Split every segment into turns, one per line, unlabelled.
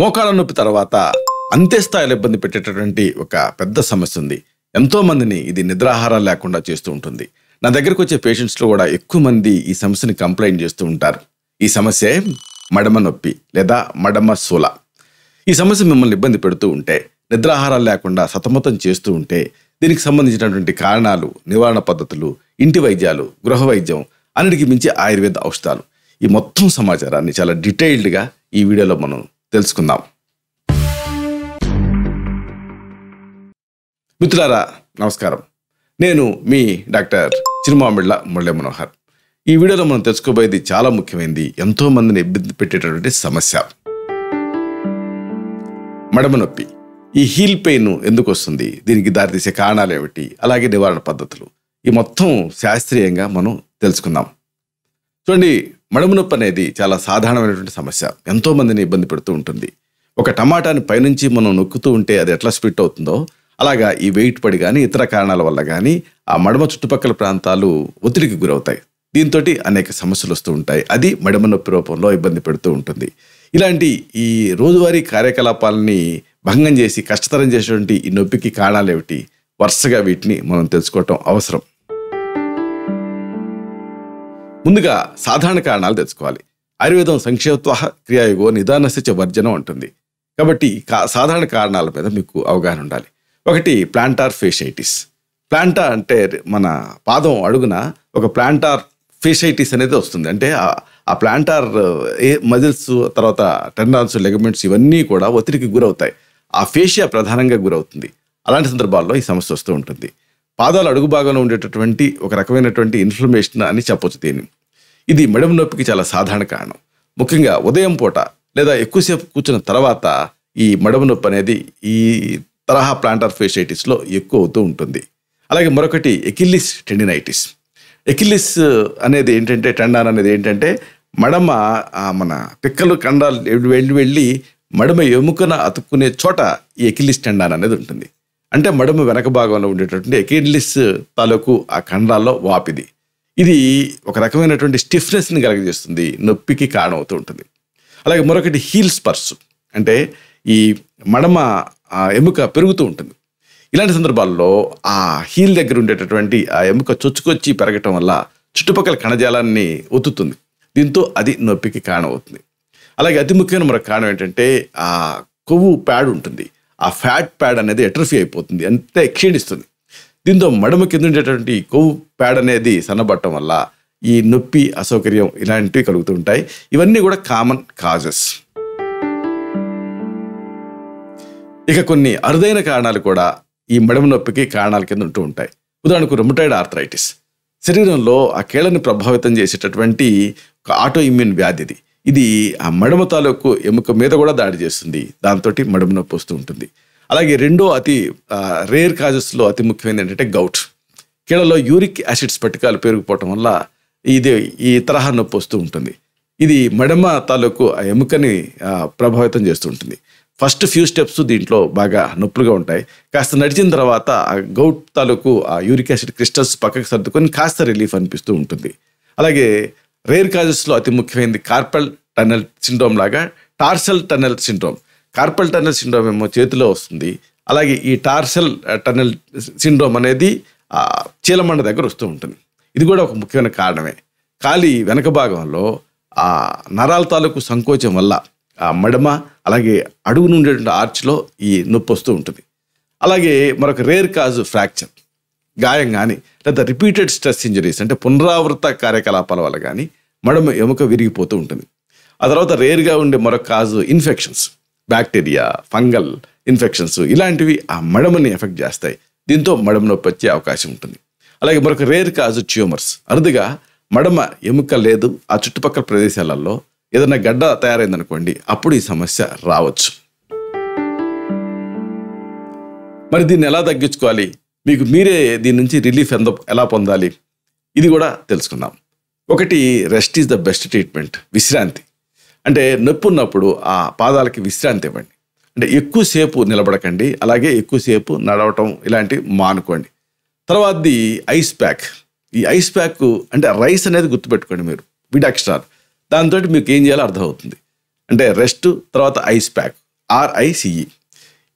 మోకాళ్ళ నొప్పి తర్వాత అంతే స్థాయిలో ఇబ్బంది పెట్టేటటువంటి ఒక పెద్ద సమస్య ఉంది ఎంతోమందిని ఇది నిద్రాహారం లేకుండా చేస్తూ ఉంటుంది నా దగ్గరకు వచ్చే పేషెంట్స్లో కూడా ఎక్కువ మంది ఈ సమస్యని కంప్లైంట్ చేస్తూ ఉంటారు ఈ సమస్య మడమ నొప్పి లేదా మడమ సూల ఈ సమస్య మిమ్మల్ని ఇబ్బంది పెడుతూ ఉంటే నిద్రాహారాలు లేకుండా సతమతం చేస్తూ ఉంటే దీనికి సంబంధించినటువంటి కారణాలు నివారణ పద్ధతులు ఇంటి వైద్యాలు గృహ వైద్యం అన్నిటికీ మించి ఆయుర్వేద ఔషధాలు ఈ మొత్తం సమాచారాన్ని చాలా డీటెయిల్డ్గా ఈ వీడియోలో మనం తెలుసుకుందాం మిత్రులారా నమస్కారం నేను మీ డాక్టర్ చిరుమామిళ్ళ మురళీ మనోహర్ ఈ వీడియోలో మనం తెలుసుకోబోయేది చాలా ముఖ్యమైనది ఎంతో మందిని ఇబ్బంది పెట్టేటటువంటి సమస్య మడమ నొప్పి ఈ హీల్ పెయిన్ ఎందుకు వస్తుంది దీనికి దారితీసే కారణాలు ఏమిటి అలాగే నివారణ పద్ధతులు ఈ మొత్తం శాస్త్రీయంగా మనం తెలుసుకుందాం చూడండి మడము నొప్పి అనేది చాలా సాధారణమైనటువంటి సమస్య ఎంతో మందిని ఇబ్బంది పెడుతూ ఉంటుంది ఒక టమాటాని పైనుంచి మనం నొక్కుతూ ఉంటే అది ఎట్లా స్పిట్ అవుతుందో అలాగా ఈ వెయిట్ పడి కానీ ఇతర కారణాల వల్ల కానీ ఆ మడమ చుట్టుపక్కల ప్రాంతాలు ఒత్తిడికి గురవుతాయి దీంతో అనేక సమస్యలు వస్తూ ఉంటాయి అది మడమ నొప్పి రూపంలో ఇబ్బంది పెడుతూ ఉంటుంది ఇలాంటి ఈ రోజువారీ కార్యకలాపాలని భంగం చేసి కష్టతరం చేసేటువంటి ఈ నొప్పికి కారణాలు ఏమిటి వరుసగా వీటిని మనం తెలుసుకోవటం అవసరం ముందుగా సాధారణ కారణాలు తెలుసుకోవాలి ఆయుర్వేదం సంక్షేపత్వ క్రియాయుగో నిదానశిచ వర్జనం అంటుంది కాబట్టి సాధారణ కారణాల మీద మీకు అవగాహన ఉండాలి ఒకటి ప్లాంటార్ ఫేషైటిస్ ప్లాంటా అంటే మన పాదం అడుగున ఒక ప్లాంటార్ ఫేషైటిస్ అనేది వస్తుంది అంటే ఆ ప్లాంటార్ ఏ మజిల్స్ తర్వాత టెండాన్స్ లెగమెంట్స్ ఇవన్నీ కూడా ఒత్తిడికి గురవుతాయి ఆ ఫేషియా ప్రధానంగా గురవుతుంది అలాంటి సందర్భాల్లో ఈ సమస్య వస్తూ ఉంటుంది పాదాల అడుగు భాగంలో ఉండేటటువంటి ఒక రకమైనటువంటి ఇన్ఫ్లమేషన్ అని చెప్పొచ్చు దీన్ని ఇది మెడమ నొప్పికి చాలా సాధారణ కారణం ముఖ్యంగా ఉదయం పూట లేదా ఎక్కువసేపు కూర్చున్న తర్వాత ఈ మెడమ నొప్పి అనేది ఈ తరహా ప్లాంటర్ ఫేషైటిస్లో ఎక్కువ అవుతూ ఉంటుంది అలాగే మరొకటి ఎకిల్లిస్ టెండినైటిస్ ఎకిల్లిస్ అనేది ఏంటంటే టెండాన్ అనేది ఏంటంటే మడమ మన పిక్కలు కండాలు వెళ్ళి వెళ్ళి మడమ ఎముకన అతుక్కునే చోట ఈ ఎకిల్లిస్ టెండాన్ అనేది ఉంటుంది అంటే మడమ వెనక భాగంలో ఉండేటటువంటి ఎకిడ్లిస్ తాలూకు ఆ ఖండాల్లో వాపిది ఇది ఒక రకమైనటువంటి స్టిఫ్నెస్ని కలగజేస్తుంది నొప్పికి కారణమవుతూ ఉంటుంది అలాగే మరొకటి హీల్ స్పర్స్ అంటే ఈ మడమ ఎముక పెరుగుతూ ఉంటుంది ఇలాంటి సందర్భాల్లో ఆ హీల్ దగ్గర ఉండేటటువంటి ఆ ఎముక చొచ్చుకొచ్చి పెరగటం వల్ల చుట్టుపక్కల కణజాలాన్ని ఒత్తుతుంది దీంతో అది నొప్పికి కారణమవుతుంది అలాగే అతి ముఖ్యమైన మరొక కారణం ఏంటంటే ఆ కొవ్వు ప్యాడ్ ఉంటుంది ఆ ఫ్యాట్ ప్యాడ్ అనేది ఎట్రఫీ అయిపోతుంది అంతే క్షీణిస్తుంది దీంతో మడమ కింద ఉండేటువంటి కొవ్వు ప్యాడ్ అనేది సన్నబట్టం వల్ల ఈ నొప్పి అసౌకర్యం ఇలాంటివి కలుగుతుంటాయి ఇవన్నీ కూడా కామన్ కాజెస్ ఇక కొన్ని అరుదైన కారణాలు కూడా ఈ మడమ నొప్పికి కారణాల కింద ఉంటూ ఉంటాయి ఉదాహరణకు రొమటైడ్ ఆర్థరైటిస్ శరీరంలో ఆ కీళ్ళని ప్రభావితం చేసేటటువంటి ఒక ఆటో ఇమ్యూన్ వ్యాధిది ఇది ఆ మడమ తాలూకు ఎముక మీద కూడా దాడి చేస్తుంది దాంతో మడమ నొప్పి వస్తూ ఉంటుంది అలాగే రెండో అతి రేర్ కాజెస్లో అతి ముఖ్యమైనది ఏంటంటే గౌట్ కీళ్ళలో యూరిక్ యాసిడ్స్ పట్టికాలు పెరిగిపోవటం వల్ల ఇది ఈ తరహా నొప్పి వస్తూ ఉంటుంది ఇది మడమ తాలూకు ఆ ఎముకని ప్రభావితం చేస్తూ ఉంటుంది ఫస్ట్ ఫ్యూ స్టెప్స్ దీంట్లో బాగా నొప్పులుగా ఉంటాయి కాస్త నడిచిన తర్వాత ఆ గౌట్ తాలూకు ఆ యూరిక్ యాసిడ్ క్రిస్టల్స్ పక్కకు సర్దుకొని కాస్త రిలీఫ్ అనిపిస్తూ ఉంటుంది అలాగే రేర్ కాజెస్లో అతి ముఖ్యమైనది కార్పల్ టనల్ సిండ్రోమ్ లాగా tarsal tunnel syndrome carpal tunnel syndrome ఏమో చేతిలో వస్తుంది అలాగే ఈ టార్సల్ టనల్ సిండ్రోమ్ అనేది చీలమండ దగ్గర వస్తూ ఉంటుంది ఇది కూడా ఒక ముఖ్యమైన కారణమే కాలి వెనక భాగంలో ఆ నరాల తాలూకు సంకోచం వల్ల ఆ మడమ అలాగే అడుగు నుండేటువంటి ఆర్చ్లో ఈ నొప్పి వస్తూ ఉంటుంది అలాగే మరొక రేర్ కాజు ఫ్రాక్చర్ గాయం కానీ లేదా రిపీటెడ్ స్ట్రెస్ ఇంజరీస్ అంటే పునరావృత కార్యకలాపాల వల్ల కానీ మడమ ఎముక విరిగిపోతూ ఉంటుంది ఆ తర్వాత రేర్గా ఉండే మరొక cause infections bacteria fungal infections ఇలాంటివి ఆ మడమని ఎఫెక్ట్ చేస్తాయి దీంతో మడమ నొప్పి వచ్చే అవకాశం ఉంటుంది అలాగే మరొక రేర్ కాజు ట్యూమర్స్ అరుదుగా మడమ ఎముక లేదు ఆ చుట్టుపక్కల ప్రదేశాలలో ఏదైనా గడ్డ తయారైందనుకోండి అప్పుడు ఈ సమస్య రావచ్చు మరి దీన్ని ఎలా తగ్గించుకోవాలి మీకు మీరే దీని నుంచి రిలీఫ్ ఎంత ఎలా పొందాలి ఇది కూడా తెలుసుకుందాం ఒకటి rest is the best treatment విశ్రాంతి అంటే నొప్పి ఉన్నప్పుడు ఆ పాదాలకి విశ్రాంతి ఇవ్వండి అంటే ఎక్కువసేపు నిలబడకండి అలాగే ఎక్కువసేపు నడవటం ఇలాంటివి మానుకోండి తర్వాతది ఐస్ ప్యాక్ ఈ ఐస్ ప్యాక్ అంటే రైస్ అనేది గుర్తుపెట్టుకోండి మీరు విడాక్స్టార్ దాంతో మీకు ఏం చేయాలో అర్థమవుతుంది అంటే రెస్ట్ తర్వాత ఐస్ ప్యాక్ ఆర్ఐసిఈ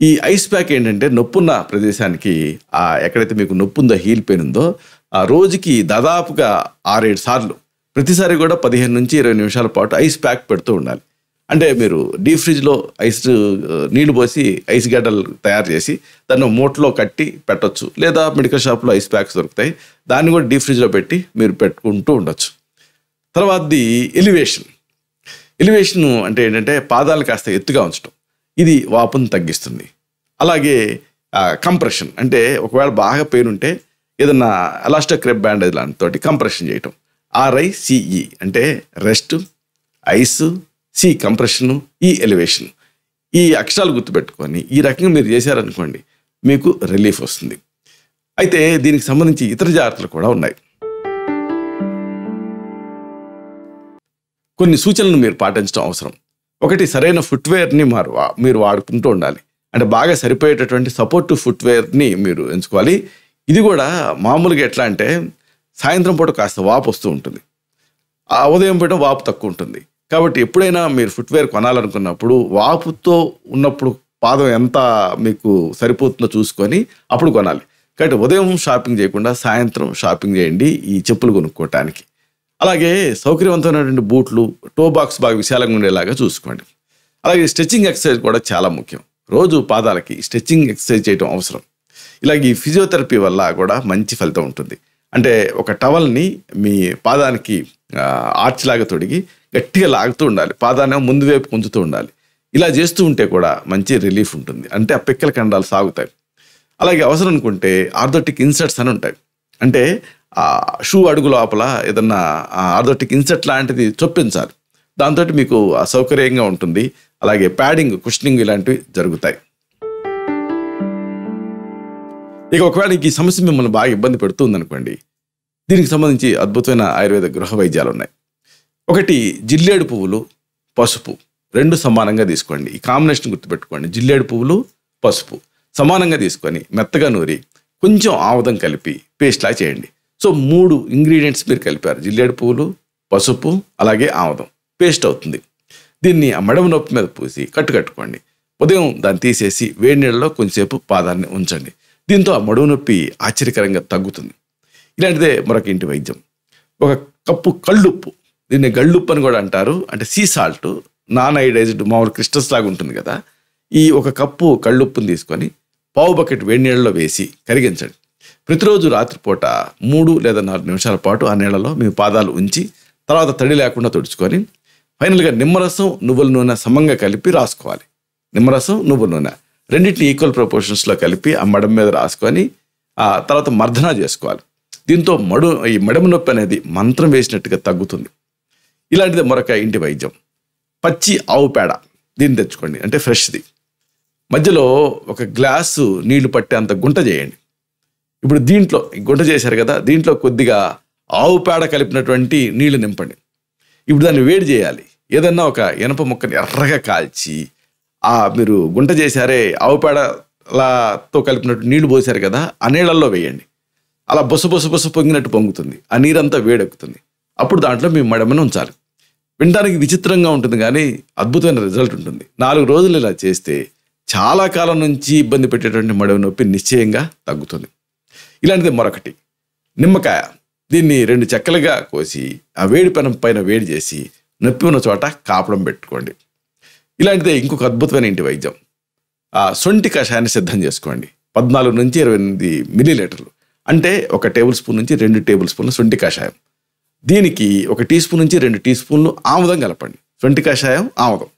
ఈ ఐస్ ప్యాక్ ఏంటంటే నొప్పున్న ప్రదేశానికి ఎక్కడైతే మీకు నొప్పి ఉందో హీల్ పెయిన్ ఉందో ఆ రోజుకి దాదాపుగా ఆరేడు సార్లు ప్రతిసారి కూడా పదిహేను నుంచి ఇరవై నిమిషాల పాటు ఐస్ ప్యాక్ పెడుతూ ఉండాలి అంటే మీరు డీప్ ఫ్రిడ్జ్లో ఐస్ నీళ్లు పోసి ఐస్ గడ్డలు తయారు చేసి దాన్ని మూటలో కట్టి పెట్టచ్చు లేదా మెడికల్ షాప్లో ఐస్ ప్యాక్స్ దొరుకుతాయి దాన్ని కూడా డీప్ ఫ్రిడ్జ్లో పెట్టి మీరు పెట్టుకుంటూ ఉండొచ్చు తర్వాతది ఎలివేషన్ ఎలివేషన్ అంటే ఏంటంటే పాదాలు కాస్త ఎత్తుగా ఉంచడం ఇది వాపును తగ్గిస్తుంది అలాగే కంప్రెషన్ అంటే ఒకవేళ బాగా పెయిన్ ఉంటే ఏదన్నా ఎలాస్టో క్రెప్ బ్యాండేజ్ తోటి కంప్రెషన్ చేయటం ఆర్ఐసిఈ అంటే రెస్ట్ ఐస్ సి కంప్రెషను ఈ ఎలివేషన్ ఈ అక్షరాలు గుర్తుపెట్టుకొని ఈ రకంగా మీరు చేశారనుకోండి మీకు రిలీఫ్ వస్తుంది అయితే దీనికి సంబంధించి ఇతర జాగ్రత్తలు కూడా ఉన్నాయి కొన్ని సూచనలు మీరు పాటించడం అవసరం ఒకటి సరైన ఫుట్వేర్ని మారు మీరు వాడుకుంటూ ఉండాలి అంటే బాగా సరిపోయేటటువంటి సపోర్ట్ ఫుట్వేర్ని మీరు ఎంచుకోవాలి ఇది కూడా మామూలుగా ఎట్లా అంటే సాయంత్రం పూట కాస్త వాపు వస్తూ ఉంటుంది ఆ ఉదయం పూట వాపు తక్కువ ఉంటుంది కాబట్టి ఎప్పుడైనా మీరు ఫుట్వేర్ కొనాలనుకున్నప్పుడు వాపుతో ఉన్నప్పుడు పాదం ఎంత మీకు సరిపోతుందో చూసుకొని అప్పుడు కొనాలి కాబట్టి ఉదయం షాపింగ్ చేయకుండా సాయంత్రం షాపింగ్ చేయండి ఈ చెప్పులు కొనుక్కోవటానికి అలాగే సౌకర్యవంతమైనటువంటి బూట్లు టో బాక్స్ బాగా విశాలంగా ఉండేలాగా చూసుకోండి అలాగే స్ట్రెచ్చింగ్ ఎక్సర్సైజ్ కూడా చాలా ముఖ్యం రోజు పాదాలకి స్ట్రెచ్చింగ్ ఎక్సర్సైజ్ చేయడం అవసరం ఇలాగే ఫిజియోథెరపీ వల్ల కూడా మంచి ఫలితం ఉంటుంది అంటే ఒక టవల్ని మీ పాదానికి ఆర్చ్ లాగా తొడిగి గట్టిగా లాగుతూ ఉండాలి పాదాన్ని ముందు వైపు ఉంచుతూ ఉండాలి ఇలా చేస్తూ ఉంటే కూడా మంచి రిలీఫ్ ఉంటుంది అంటే ఆ పిక్కల కండాలు సాగుతాయి అలాగే అవసరం అనుకుంటే ఆర్థోటిక్ ఇన్సర్ట్స్ అని ఉంటాయి అంటే షూ అడుగు లోపల ఏదన్నా ఆర్థోటిక్ ఇన్సెట్ లాంటిది చొప్పించాలి దాంతో మీకు సౌకర్యంగా ఉంటుంది అలాగే ప్యాడింగ్ కుషనింగ్ ఇలాంటివి జరుగుతాయి ఇక ఒకవేళ ఈ సమస్య మిమ్మల్ని బాగా ఇబ్బంది పెడుతుంది అనుకోండి దీనికి సంబంధించి అద్భుతమైన ఆయుర్వేద గృహ వైద్యాలు ఉన్నాయి ఒకటి జిల్లేడు పువ్వులు పసుపు రెండు సమానంగా తీసుకోండి ఈ కాంబినేషన్ గుర్తుపెట్టుకోండి జిల్లేడు పువ్వులు పసుపు సమానంగా తీసుకొని మెత్తగా నూరి కొంచెం ఆముదం కలిపి పేస్ట్లా చేయండి సో మూడు ఇంగ్రీడియంట్స్ మీరు కలిపారు జిల్లేడు పువ్వులు పసుపు అలాగే ఆముదం పేస్ట్ అవుతుంది దీన్ని ఆ మడమ నొప్పి మీద పూసి కట్టు కట్టుకోండి ఉదయం దాన్ని తీసేసి వేడి నీళ్ళలో కొంచెంసేపు పాదాన్ని ఉంచండి దీంతో ఆ మడుగు నొప్పి ఆశ్చర్యకరంగా తగ్గుతుంది ఇలాంటిదే మరొక ఇంటి వైద్యం ఒక కప్పు కళ్ళుప్పు దీన్ని గళ్ళుప్పు అని కూడా అంటారు అంటే సీ సాల్ట్ నాన్ ఐడైజ్డ్ మామూలు క్రిస్టల్స్ లాగా ఉంటుంది కదా ఈ ఒక కప్పు కళ్ళుప్పుని తీసుకొని పావు బకెట్ వేడి నీళ్ళలో వేసి కరిగించండి ప్రతిరోజు రాత్రిపూట మూడు లేదా నాలుగు నిమిషాల పాటు ఆ నీళ్ళలో మీ పాదాలు ఉంచి తర్వాత తడి లేకుండా తుడుచుకొని ఫైనల్గా నిమ్మరసం నువ్వుల నూనె సమంగా కలిపి రాసుకోవాలి నిమ్మరసం నువ్వుల నూనె రెండింటిని ఈక్వల్ ప్రపోర్షన్స్లో కలిపి ఆ మడం మీద రాసుకొని ఆ తర్వాత మర్దన చేసుకోవాలి దీంతో మడు ఈ మడమ నొప్పి అనేది మంత్రం వేసినట్టుగా తగ్గుతుంది ఇలాంటిది మరొక ఇంటి వైద్యం పచ్చి ఆవు పేడ దీన్ని తెచ్చుకోండి అంటే ఫ్రెష్ది మధ్యలో ఒక గ్లాసు నీళ్లు పట్టేంత గుంట చేయండి ఇప్పుడు దీంట్లో గుడ్డ చేశారు కదా దీంట్లో కొద్దిగా ఆవు పేడ కలిపినటువంటి నీళ్లు నింపండి ఇప్పుడు దాన్ని వేడి చేయాలి ఏదన్నా ఒక ఇనప ముక్కని ఎర్రగా కాల్చి ఆ మీరు గుంట చేశారే ఆవు పేడలతో కలిపినట్టు నీళ్లు పోసారు కదా ఆ నీళ్ళల్లో వేయండి అలా బొస బొస బొస పొంగినట్టు పొంగుతుంది ఆ నీరంతా వేడెక్కుతుంది అప్పుడు దాంట్లో మీ మడమని ఉంచాలి వినడానికి విచిత్రంగా ఉంటుంది కానీ అద్భుతమైన రిజల్ట్ ఉంటుంది నాలుగు రోజులు ఇలా చేస్తే చాలా కాలం నుంచి ఇబ్బంది పెట్టేటువంటి మడవ నొప్పి నిశ్చయంగా తగ్గుతుంది ఇలాంటిది మరొకటి నిమ్మకాయ దీన్ని రెండు చెక్కలుగా కోసి ఆ వేడి పెనం పైన వేడి చేసి నొప్పి ఉన్న చోట కాపడం పెట్టుకోండి ఇలాంటిదే ఇంకొక అద్భుతమైన ఇంటి వైద్యం ఆ సొంటి కషాయాన్ని సిద్ధం చేసుకోండి పద్నాలుగు నుంచి ఇరవై ఎనిమిది మిల్లీలీటర్లు అంటే ఒక టేబుల్ స్పూన్ నుంచి రెండు టేబుల్ స్పూన్లు సొంటి కషాయం దీనికి ఒక టీ స్పూన్ నుంచి రెండు టీ స్పూన్లు ఆముదం కలపండి సొంటి కషాయం ఆముదం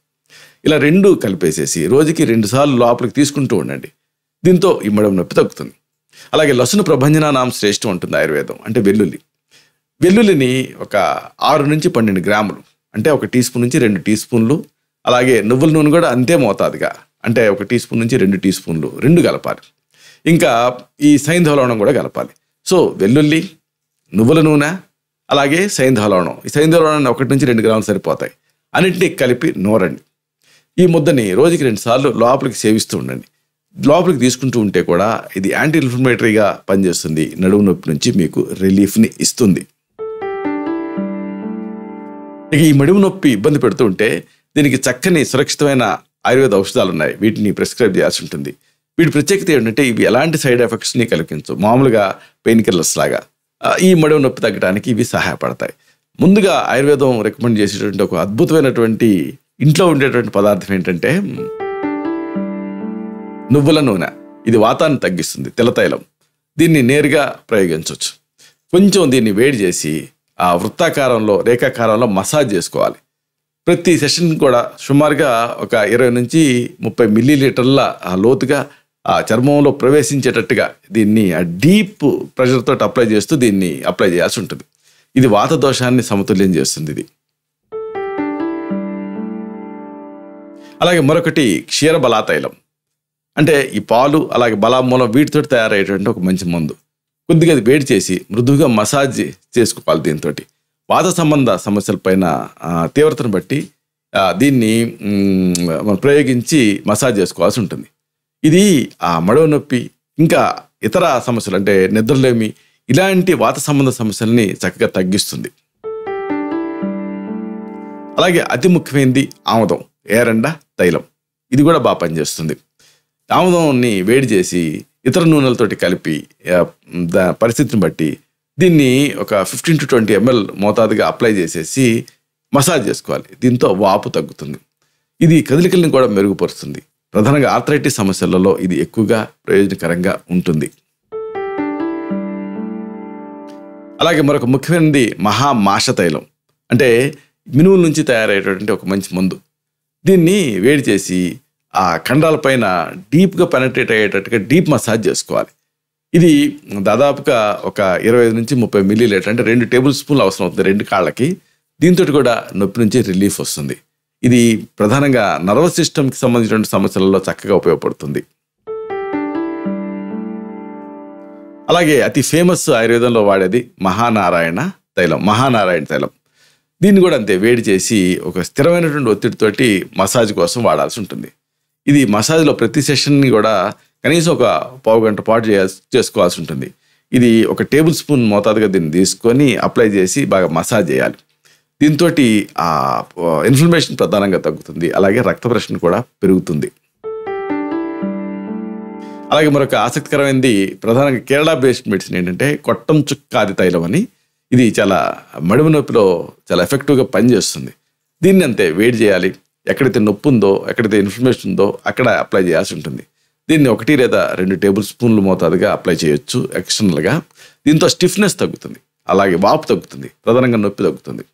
ఇలా రెండు కలిపేసేసి రోజుకి రెండుసార్లు లోపలికి తీసుకుంటూ ఉండండి దీంతో ఇమ్మడం నొప్పి తగ్గుతుంది అలాగే లసును ప్రభంజనానాం శ్రేష్ఠం ఉంటుంది ఆయుర్వేదం అంటే వెల్లుల్లి వెల్లుల్లిని ఒక ఆరు నుంచి పన్నెండు గ్రాములు అంటే ఒక టీ స్పూన్ నుంచి రెండు టీ స్పూన్లు అలాగే నువ్వుల నూనె కూడా అంతే మోతాదుగా అంటే ఒక టీ స్పూన్ నుంచి రెండు టీ స్పూన్లు రెండు కలపాలి ఇంకా ఈ సైంధవలవణం కూడా కలపాలి సో వెల్లుల్లి నువ్వుల నూనె అలాగే సైంధవలవణం ఈ సైంధవలవణాన్ని ఒకటి నుంచి రెండు గ్రాములు సరిపోతాయి అన్నింటినీ కలిపి నూరండి ఈ ముద్దని రోజుకి రెండుసార్లు లోపలికి సేవిస్తూ ఉండండి లోపలికి తీసుకుంటూ ఉంటే కూడా ఇది యాంటీ ఇన్ఫ్లమేటరీగా పనిచేస్తుంది నడుము నొప్పి నుంచి మీకు రిలీఫ్ని ఇస్తుంది ఇక ఈ మడుము నొప్పి ఇబ్బంది పెడుతూ ఉంటే దీనికి చక్కని సురక్షితమైన ఆయుర్వేద ఔషధాలు ఉన్నాయి వీటిని ప్రిస్క్రైబ్ చేయాల్సి ఉంటుంది వీటి ప్రత్యేకత ఏంటంటే ఇవి ఎలాంటి సైడ్ ఎఫెక్ట్స్ని కలిగించవు మామూలుగా పెయిన్ కిల్లర్స్ లాగా ఈ మడవ నొప్పి తగ్గడానికి ఇవి సహాయపడతాయి ముందుగా ఆయుర్వేదం రికమెండ్ చేసేటువంటి ఒక అద్భుతమైనటువంటి ఇంట్లో ఉండేటువంటి పదార్థం ఏంటంటే నువ్వుల నూనె ఇది వాతాన్ని తగ్గిస్తుంది తిలతైలం దీన్ని నేరుగా ప్రయోగించవచ్చు కొంచెం దీన్ని వేడి చేసి ఆ వృత్తాకారంలో రేఖాకారంలో మసాజ్ చేసుకోవాలి ప్రతి సెషన్ కూడా సుమారుగా ఒక ఇరవై నుంచి ముప్పై మిల్లీలీటర్ల లోతుగా ఆ చర్మంలో ప్రవేశించేటట్టుగా దీన్ని ఆ డీప్ ప్రెషర్తో అప్లై చేస్తూ దీన్ని అప్లై చేయాల్సి ఉంటుంది ఇది వాత దోషాన్ని సమతుల్యం చేస్తుంది ఇది అలాగే మరొకటి బలాతైలం అంటే ఈ పాలు అలాగే బలామూలం వీటితో తయారయ్యేటువంటి ఒక మంచి మందు కొద్దిగా అది వేడి చేసి మృదువుగా మసాజ్ చేసుకోవాలి దీంతో వాత సంబంధ సమస్యలపైన తీవ్రతను బట్టి దీన్ని మనం ప్రయోగించి మసాజ్ చేసుకోవాల్సి ఉంటుంది ఇది ఆ మడవ నొప్పి ఇంకా ఇతర సమస్యలు అంటే నిద్రలేమి ఇలాంటి వాత సంబంధ సమస్యల్ని చక్కగా తగ్గిస్తుంది అలాగే అతి ముఖ్యమైనది ఆముదం ఏరండ తైలం ఇది కూడా బాగా పనిచేస్తుంది ఆముదంని వేడి చేసి ఇతర నూనెలతోటి కలిపి పరిస్థితిని బట్టి దీన్ని ఒక ఫిఫ్టీన్ టు ట్వంటీ ఎంఎల్ మోతాదుగా అప్లై చేసేసి మసాజ్ చేసుకోవాలి దీంతో వాపు తగ్గుతుంది ఇది కదలికల్ని కూడా మెరుగుపరుస్తుంది ప్రధానంగా ఆర్థరైటిస్ సమస్యలలో ఇది ఎక్కువగా ప్రయోజనకరంగా ఉంటుంది అలాగే మరొక ముఖ్యమైనది మహామాష తైలం అంటే మినువుల నుంచి తయారయ్యేటటువంటి ఒక మంచి మందు దీన్ని వేడి చేసి ఆ ఖండాల పైన డీప్గా పెనట్రేట్ అయ్యేటట్టుగా డీప్ మసాజ్ చేసుకోవాలి ఇది దాదాపుగా ఒక ఇరవై ఐదు నుంచి ముప్పై మిల్లీ లీటర్ అంటే రెండు టేబుల్ స్పూన్లు అవసరం అవుతుంది రెండు కాళ్ళకి దీంతో కూడా నొప్పి నుంచి రిలీఫ్ వస్తుంది ఇది ప్రధానంగా నర్వస్ సిస్టమ్కి సంబంధించిన సమస్యలలో చక్కగా ఉపయోగపడుతుంది అలాగే అతి ఫేమస్ ఆయుర్వేదంలో వాడేది మహానారాయణ తైలం మహానారాయణ తైలం దీన్ని కూడా అంతే వేడి చేసి ఒక స్థిరమైనటువంటి ఒత్తిడితోటి మసాజ్ కోసం వాడాల్సి ఉంటుంది ఇది మసాజ్లో ప్రతి సెషన్ని కూడా కనీసం ఒక పావు గంట పాటు చేసుకోవాల్సి ఉంటుంది ఇది ఒక టేబుల్ స్పూన్ మోతాదుగా దీన్ని తీసుకొని అప్లై చేసి బాగా మసాజ్ చేయాలి దీంతో ఆ ఇన్ఫ్లమేషన్ ప్రధానంగా తగ్గుతుంది అలాగే రక్త ప్రశ్న కూడా పెరుగుతుంది అలాగే మరొక ఆసక్తికరమైనది ప్రధానంగా కేరళ బేస్డ్ మెడిసిన్ ఏంటంటే కొట్టం చుక్కాది తైలం అని ఇది చాలా మడుము నొప్పిలో చాలా ఎఫెక్టివ్గా పనిచేస్తుంది దీన్ని అంతే వేడి చేయాలి ఎక్కడైతే నొప్పి ఉందో ఎక్కడైతే ఇన్ఫర్మేషన్ ఉందో అక్కడ అప్లై చేయాల్సి ఉంటుంది దీన్ని ఒకటి లేదా రెండు టేబుల్ స్పూన్లు మోతాదుగా అప్లై చేయొచ్చు ఎక్స్టర్నల్గా దీంతో స్టిఫ్నెస్ తగ్గుతుంది అలాగే వాపు తగ్గుతుంది ప్రధానంగా నొప్పి తగ్గుతుంది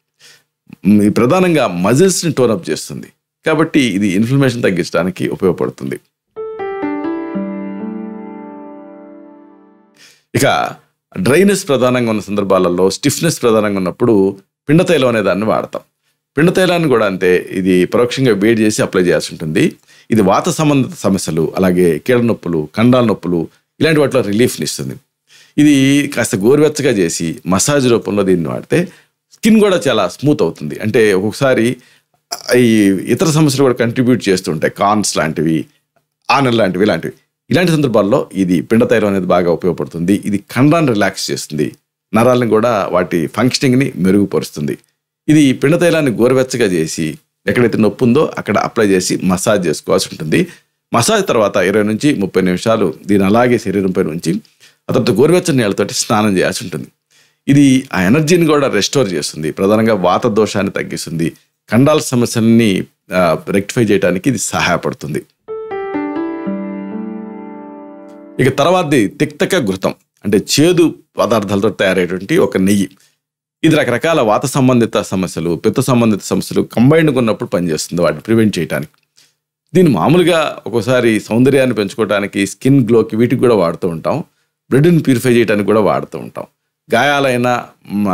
ప్రధానంగా మజిల్స్ని టోనప్ చేస్తుంది కాబట్టి ఇది ఇన్ఫ్లమేషన్ తగ్గించడానికి ఉపయోగపడుతుంది ఇక డ్రైనెస్ ప్రధానంగా ఉన్న సందర్భాలలో స్టిఫ్నెస్ ప్రధానంగా ఉన్నప్పుడు పిండతైలం అనే దాన్ని వాడతాం పిండ తైలాన్ని కూడా అంతే ఇది పరోక్షంగా వేడి చేసి అప్లై చేయాల్సి ఉంటుంది ఇది వాత సంబంధిత సమస్యలు అలాగే కీళ్ళ నొప్పులు కండాల నొప్పులు ఇలాంటి వాటిలో రిలీఫ్ని ఇస్తుంది ఇది కాస్త గోరువెచ్చగా చేసి మసాజ్ రూపంలో దీన్ని వాడితే స్కిన్ కూడా చాలా స్మూత్ అవుతుంది అంటే ఒక్కొక్కసారి ఈ ఇతర సమస్యలు కూడా కంట్రిబ్యూట్ చేస్తుంటాయి కాన్స్ లాంటివి ఆనల్ లాంటివి ఇలాంటివి ఇలాంటి సందర్భాల్లో ఇది పిండ తైలం అనేది బాగా ఉపయోగపడుతుంది ఇది కండాన్ని రిలాక్స్ చేస్తుంది నరాలను కూడా వాటి ఫంక్షనింగ్ని మెరుగుపరుస్తుంది ఇది పిండ తైలాన్ని గోరువెచ్చగా చేసి ఎక్కడైతే నొప్పి ఉందో అక్కడ అప్లై చేసి మసాజ్ చేసుకోవాల్సి ఉంటుంది మసాజ్ తర్వాత ఇరవై నుంచి ముప్పై నిమిషాలు దీని అలాగే శరీరంపై నుంచి ఆ తర్వాత గోరువెచ్చని నీళ్ళతోటి స్నానం చేయాల్సి ఉంటుంది ఇది ఆ ఎనర్జీని కూడా రెస్టోర్ చేస్తుంది ప్రధానంగా వాత దోషాన్ని తగ్గిస్తుంది కండాల సమస్యలని రెక్టిఫై చేయడానికి ఇది సహాయపడుతుంది ఇక తర్వాతది తిక్తక ఘృతం అంటే చేదు పదార్థాలతో తయారయ్యేటువంటి ఒక నెయ్యి ఇది రకరకాల వాత సంబంధిత సమస్యలు పిత్త సంబంధిత సమస్యలు కంబైన్డ్గా ఉన్నప్పుడు పనిచేస్తుంది వాటిని ప్రివెంట్ చేయడానికి దీన్ని మామూలుగా ఒక్కోసారి సౌందర్యాన్ని పెంచుకోవడానికి స్కిన్ గ్లోకి వీటికి కూడా వాడుతూ ఉంటాం బ్లడ్ని ప్యూరిఫై చేయడానికి కూడా వాడుతూ ఉంటాం గాయాలైన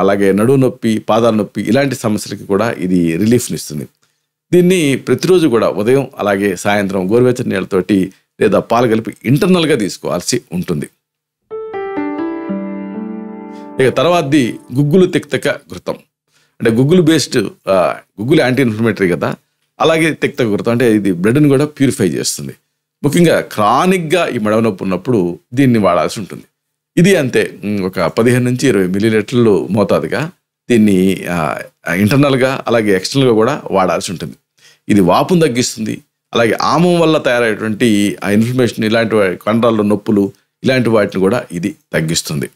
అలాగే నడువు నొప్పి పాదాల నొప్పి ఇలాంటి సమస్యలకి కూడా ఇది రిలీఫ్ని ఇస్తుంది దీన్ని ప్రతిరోజు కూడా ఉదయం అలాగే సాయంత్రం గోరువెచ్చని నీళ్ళతోటి లేదా పాలు కలిపి ఇంటర్నల్గా తీసుకోవాల్సి ఉంటుంది ఇక తర్వాతది గుగ్గులు తిక్తక ఘృతం అంటే గుగ్గులు బేస్డ్ గుగ్గులు యాంటీ ఇన్ఫ్లమేటరీ కదా అలాగే తిక్తక ఘృతం అంటే ఇది బ్లడ్ని కూడా ప్యూరిఫై చేస్తుంది ముఖ్యంగా క్రానిక్గా ఈ మెడవ నొప్పి ఉన్నప్పుడు దీన్ని వాడాల్సి ఉంటుంది ఇది అంతే ఒక పదిహేను నుంచి ఇరవై మిల్లీలీటర్లు మోతాదుగా దీన్ని ఇంటర్నల్గా అలాగే ఎక్స్టర్నల్గా కూడా వాడాల్సి ఉంటుంది ఇది వాపును తగ్గిస్తుంది అలాగే ఆమం వల్ల తయారయ్యేటువంటి ఆ ఇన్ఫ్లమేషన్ ఇలాంటి కండరాల్లో నొప్పులు ఇలాంటి వాటిని కూడా ఇది తగ్గిస్తుంది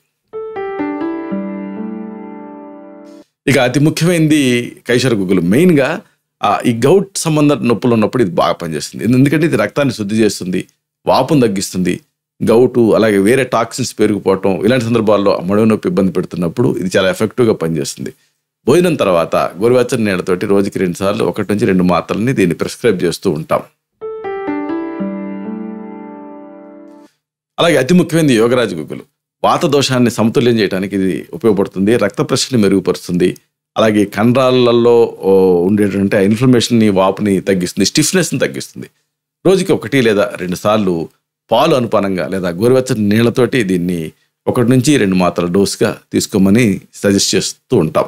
ఇక అతి ముఖ్యమైనది కైసర గుగ్గులు మెయిన్గా ఈ గౌట్ సంబంధ నొప్పులు ఉన్నప్పుడు ఇది బాగా పనిచేస్తుంది ఎందుకంటే ఇది రక్తాన్ని శుద్ధి చేస్తుంది వాపును తగ్గిస్తుంది గౌటు అలాగే వేరే టాక్సిన్స్ పెరిగిపోవటం ఇలాంటి సందర్భాల్లో మడవ నొప్పి ఇబ్బంది పెడుతున్నప్పుడు ఇది చాలా ఎఫెక్టివ్గా పనిచేస్తుంది భోజనం తర్వాత గోరువెచ్చని నీళ్ళతోటి రోజుకి రెండు సార్లు ఒకటి నుంచి రెండు మాత్రల్ని దీన్ని ప్రిస్క్రైబ్ చేస్తూ ఉంటాం అలాగే అతి ముఖ్యమైనది యోగరాజు గుగ్గులు వాత దోషాన్ని సమతుల్యం చేయడానికి ఇది ఉపయోగపడుతుంది రక్త ప్రశ్న మెరుగుపరుస్తుంది అలాగే కండరాలలో ఉండేటువంటి ఇన్ఫ్లమేషన్ని వాపుని తగ్గిస్తుంది స్టిఫ్నెస్ని తగ్గిస్తుంది రోజుకి ఒకటి లేదా రెండు సార్లు పాలు అనుపానంగా లేదా గోరువెచ్చని నీళ్లతోటి దీన్ని ఒకటి నుంచి రెండు మాత్రల డోస్గా తీసుకోమని సజెస్ట్ చేస్తూ ఉంటాం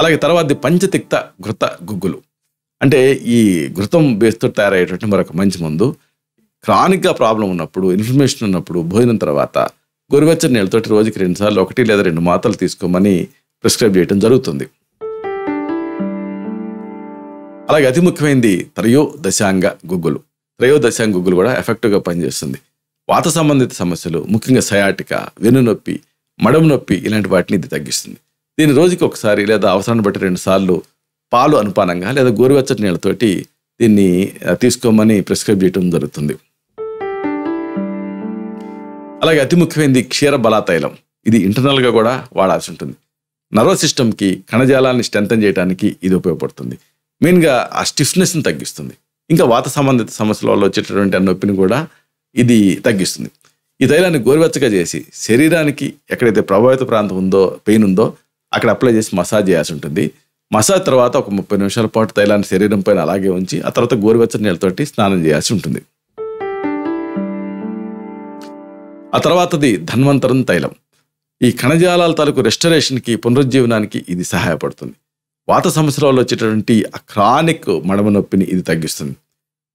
అలాగే తర్వాతది పంచతిక్త ఘృత గుగ్గులు అంటే ఈ ఘృతం బేస్తో తయారయ్యేటువంటి మరొక మంచి మందు క్రానిక్గా ప్రాబ్లం ఉన్నప్పుడు ఇన్ఫర్మేషన్ ఉన్నప్పుడు భోజనం తర్వాత గోరువెచ్చని నీళ్ళతోటి రోజుకి రెండుసార్లు ఒకటి లేదా రెండు మాత్రలు తీసుకోమని ప్రిస్క్రైబ్ చేయడం జరుగుతుంది అలాగే అతి ముఖ్యమైనది దశాంగ గుగ్గులు త్రయో దశాంగ గుగ్గులు కూడా ఎఫెక్టివ్గా పనిచేస్తుంది వాత సంబంధిత సమస్యలు ముఖ్యంగా సయాటిక వెన్నునొప్పి మడము నొప్పి ఇలాంటి వాటిని ఇది తగ్గిస్తుంది దీని రోజుకి ఒకసారి లేదా అవసరాన్ని బట్టి రెండుసార్లు పాలు అనుపానంగా లేదా గోరువెచ్చటి నీళ్ళతోటి దీన్ని తీసుకోమని ప్రిస్క్రైబ్ చేయడం జరుగుతుంది అలాగే అతి ముఖ్యమైనది క్షీర బలాతైలం ఇది ఇంటర్నల్గా కూడా వాడాల్సి ఉంటుంది నర్వస్ సిస్టమ్కి కణజాలాన్ని స్ట్రెంతన్ చేయడానికి ఇది ఉపయోగపడుతుంది మెయిన్గా ఆ స్టిఫ్నెస్ని తగ్గిస్తుంది ఇంకా వాత సంబంధిత సమస్యల వల్ల వచ్చేటటువంటి నొప్పిని కూడా ఇది తగ్గిస్తుంది ఈ తైలాన్ని గోరువెచ్చగా చేసి శరీరానికి ఎక్కడైతే ప్రభావిత ప్రాంతం ఉందో పెయిన్ ఉందో అక్కడ అప్లై చేసి మసాజ్ చేయాల్సి ఉంటుంది మసాజ్ తర్వాత ఒక ముప్పై నిమిషాల పాటు తైలాన్ని శరీరం పైన అలాగే ఉంచి ఆ తర్వాత గోరువెచ్చని నీళ్ళతోటి స్నానం చేయాల్సి ఉంటుంది ఆ తర్వాతది ధన్వంతరం తైలం ఈ కణజాలాల తాలూకు రెస్టరేషన్కి పునరుజ్జీవనానికి ఇది సహాయపడుతుంది వాత సంవత్సరాల్లో వచ్చేటటువంటి ఆ క్రానిక్ మడమ నొప్పిని ఇది తగ్గిస్తుంది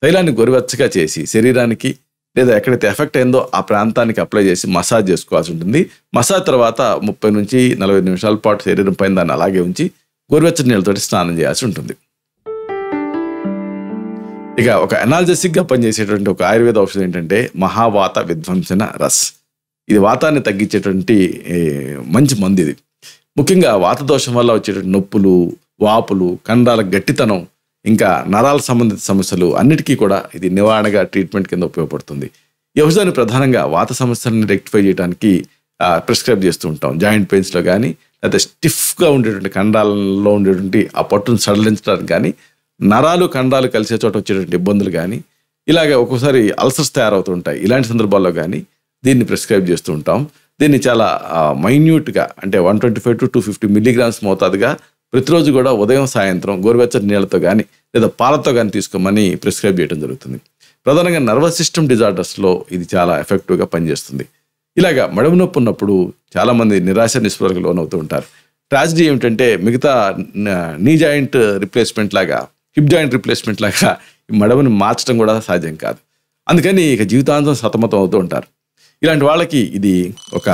తైలాన్ని గొరివెచ్చగా చేసి శరీరానికి లేదా ఎక్కడైతే ఎఫెక్ట్ అయిందో ఆ ప్రాంతానికి అప్లై చేసి మసాజ్ చేసుకోవాల్సి ఉంటుంది మసాజ్ తర్వాత ముప్పై నుంచి నలభై నిమిషాల పాటు శరీరం పైన దాన్ని అలాగే ఉంచి గోరువెచ్చని నీళ్ళతోటి స్నానం చేయాల్సి ఉంటుంది ఇక ఒక అనాల్జెసిక్గా పనిచేసేటువంటి ఒక ఆయుర్వేద ఔషధం ఏంటంటే మహావాత విధ్వంసన రస్ ఇది వాతాన్ని తగ్గించేటువంటి మంచి మందు ఇది ముఖ్యంగా వాత దోషం వల్ల వచ్చేటువంటి నొప్పులు వాపులు కండరాల గట్టితనం ఇంకా నరాల సంబంధిత సమస్యలు అన్నిటికీ కూడా ఇది నివారణగా ట్రీట్మెంట్ కింద ఉపయోగపడుతుంది ఈ ఔషధాన్ని ప్రధానంగా వాత సమస్యలను రెక్టిఫై చేయడానికి ప్రిస్క్రైబ్ చేస్తూ ఉంటాం జాయింట్ పెయిన్స్లో కానీ లేకపోతే స్టిఫ్గా ఉండేటువంటి కండరాలలో ఉండేటువంటి ఆ పట్టును సడలించడానికి కానీ నరాలు ఖండాలు కలిసే చోట వచ్చేటువంటి ఇబ్బందులు కానీ ఇలాగే ఒక్కోసారి అల్సర్స్ తయారవుతుంటాయి ఇలాంటి సందర్భాల్లో కానీ దీన్ని ప్రిస్క్రైబ్ చేస్తూ ఉంటాం దీన్ని చాలా మైన్యూట్గా అంటే one twenty five to two fifty milligrams మోతాదుగా ప్రతిరోజు కూడా ఉదయం సాయంత్రం గోరువెచ్చని నీళ్ళతో కానీ లేదా పాలతో కానీ తీసుకోమని ప్రిస్క్రైబ్ చేయడం జరుగుతుంది ప్రధానంగా నర్వస్ సిస్టమ్ డిజార్డర్స్లో ఇది చాలా ఎఫెక్టివ్గా పనిచేస్తుంది ఇలాగా మడవ నొప్పి ఉన్నప్పుడు చాలామంది నిరాశ నిస్పృహలకు లోనవుతూ ఉంటారు ట్రాజిడీ ఏమిటంటే మిగతా నీ జాయింట్ రిప్లేస్మెంట్ లాగా హిప్ జాయింట్ రిప్లేస్మెంట్ లాగా ఈ మడమని మార్చడం కూడా సాధ్యం కాదు అందుకని ఇక జీవితాంతం సతమతం అవుతూ ఉంటారు ఇలాంటి వాళ్ళకి ఇది ఒక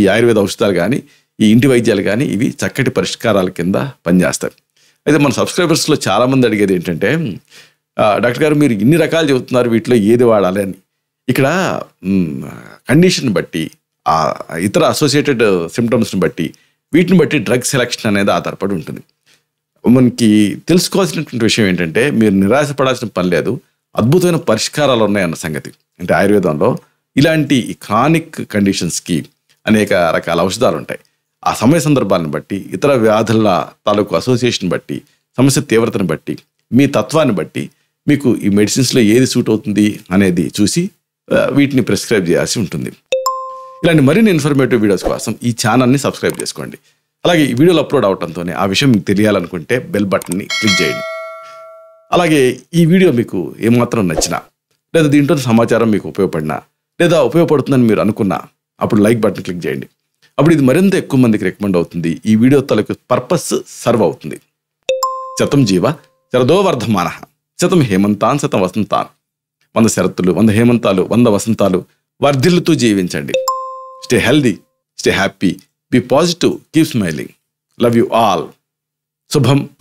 ఈ ఆయుర్వేద ఔషధాలు కానీ ఈ ఇంటి వైద్యాలు కానీ ఇవి చక్కటి పరిష్కారాల కింద పనిచేస్తాయి అయితే మన సబ్స్క్రైబర్స్లో చాలామంది అడిగేది ఏంటంటే డాక్టర్ గారు మీరు ఇన్ని రకాలు చెబుతున్నారు వీటిలో ఏది వాడాలి అని ఇక్కడ కండిషన్ బట్టి ఇతర అసోసియేటెడ్ సిమ్టమ్స్ని బట్టి వీటిని బట్టి డ్రగ్ సెలక్షన్ అనేది ఆధారపడి ఉంటుంది మనకి తెలుసుకోవాల్సినటువంటి విషయం ఏంటంటే మీరు నిరాశపడాల్సిన పని లేదు అద్భుతమైన పరిష్కారాలు ఉన్నాయన్న సంగతి అంటే ఆయుర్వేదంలో ఇలాంటి క్రానిక్ కండిషన్స్కి అనేక రకాల ఔషధాలు ఉంటాయి ఆ సమయ సందర్భాలను బట్టి ఇతర వ్యాధుల తాలూకు అసోసియేషన్ బట్టి సమస్య తీవ్రతను బట్టి మీ తత్వాన్ని బట్టి మీకు ఈ మెడిసిన్స్లో ఏది సూట్ అవుతుంది అనేది చూసి వీటిని ప్రిస్క్రైబ్ చేయాల్సి ఉంటుంది ఇలాంటి మరిన్ని ఇన్ఫర్మేటివ్ వీడియోస్ కోసం ఈ ఛానల్ని సబ్స్క్రైబ్ చేసుకోండి అలాగే ఈ వీడియోలు అప్లోడ్ అవడంతోనే ఆ విషయం మీకు తెలియాలనుకుంటే బెల్ బటన్ని క్లిక్ చేయండి అలాగే ఈ వీడియో మీకు ఏమాత్రం నచ్చినా లేదా దీంట్లో సమాచారం మీకు ఉపయోగపడినా లేదా ఉపయోగపడుతుందని మీరు అనుకున్నా అప్పుడు లైక్ బటన్ క్లిక్ చేయండి అప్పుడు ఇది మరింత ఎక్కువ మందికి రికమెండ్ అవుతుంది ఈ వీడియో తలకు పర్పస్ సర్వ్ అవుతుంది శతం జీవ శరదో వర్ధమాన శతం హేమంతాన్ శతం వసంతాన్ వంద శరత్తులు వంద హేమంతాలు వంద వసంతాలు వర్ధిల్లుతూ జీవించండి stay healthy stay happy Be positive, keep smiling. Love you all. Subham